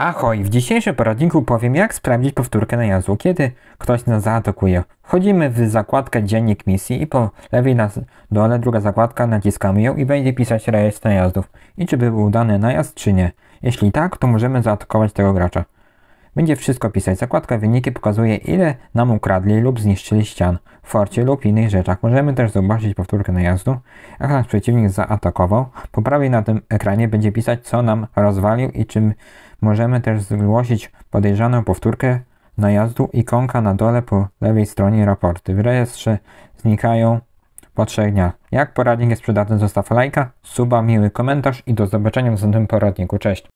Ahoj, w dzisiejszym poradniku powiem jak sprawdzić powtórkę najazdu, kiedy ktoś nas zaatakuje. Wchodzimy w zakładkę dziennik misji i po lewej na dole druga zakładka, naciskamy ją i będzie pisać rejestr najazdów i czy był udany najazd czy nie. Jeśli tak, to możemy zaatakować tego gracza. Będzie wszystko pisać. Zakładka wyniki pokazuje ile nam ukradli lub zniszczyli ścian, w forcie lub innych rzeczach. Możemy też zobaczyć powtórkę najazdu, jak nasz przeciwnik zaatakował. Po prawej na tym ekranie będzie pisać co nam rozwalił i czym Możemy też zgłosić podejrzaną powtórkę najazdu ikonka na dole po lewej stronie raporty. W rejestrze znikają po trzech dniach. Jak poradnik jest przydatny, zostaw lajka, suba, miły komentarz i do zobaczenia w następnym poradniku. Cześć!